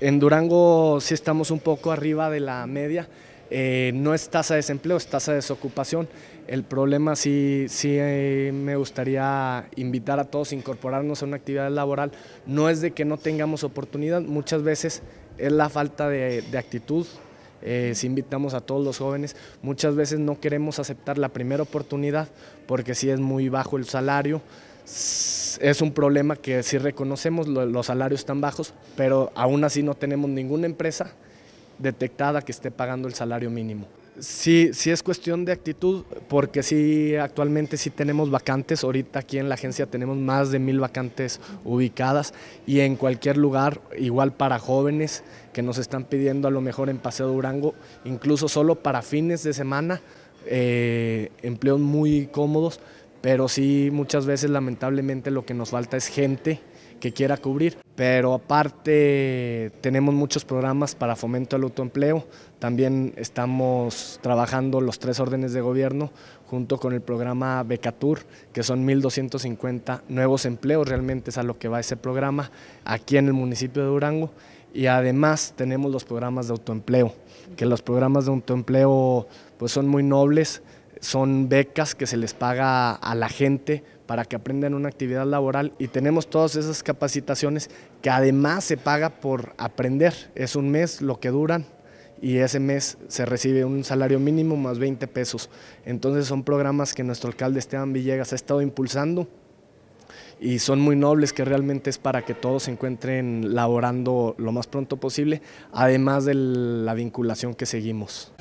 En Durango sí estamos un poco arriba de la media. Eh, no es tasa de desempleo, es tasa de desocupación. El problema sí, sí eh, me gustaría invitar a todos a incorporarnos a una actividad laboral. No es de que no tengamos oportunidad, muchas veces es la falta de, actitud. Eh, si invitamos a todos los jóvenes, muchas veces no queremos aceptar la primera oportunidad porque sí es muy bajo el salario, es un problema que sí reconocemos, los salarios tan bajos, pero aún así no tenemos ninguna empresa detectada que esté pagando el salario mínimo. Sí, sí es cuestión de actitud, porque sí, actualmente sí tenemos vacantes, ahorita aquí en la agencia tenemos más de mil vacantes ubicadas y en cualquier lugar, igual para jóvenes que nos están pidiendo a lo mejor en Paseo Durango, incluso solo para fines de semana, eh, empleos muy cómodos, pero sí muchas veces lamentablemente lo que nos falta es gente que quiera cubrir. Pero aparte tenemos muchos programas para fomento al autoempleo, también estamos trabajando los tres órdenes de gobierno junto con el programa Becatur, que son 1.250 nuevos empleos, realmente es a lo que va ese programa aquí en el municipio de Durango. Y además tenemos los programas de autoempleo, que los programas de autoempleo pues son muy nobles, son becas que se les paga a la gente para que aprendan una actividad laboral y tenemos todas esas capacitaciones que además se paga por aprender, es un mes lo que duran y ese mes se recibe un salario mínimo más 20 pesos. Entonces son programas que nuestro alcalde Esteban Villegas ha estado impulsando y son muy nobles que realmente es para que todos se encuentren laborando lo más pronto posible, además de la vinculación que seguimos.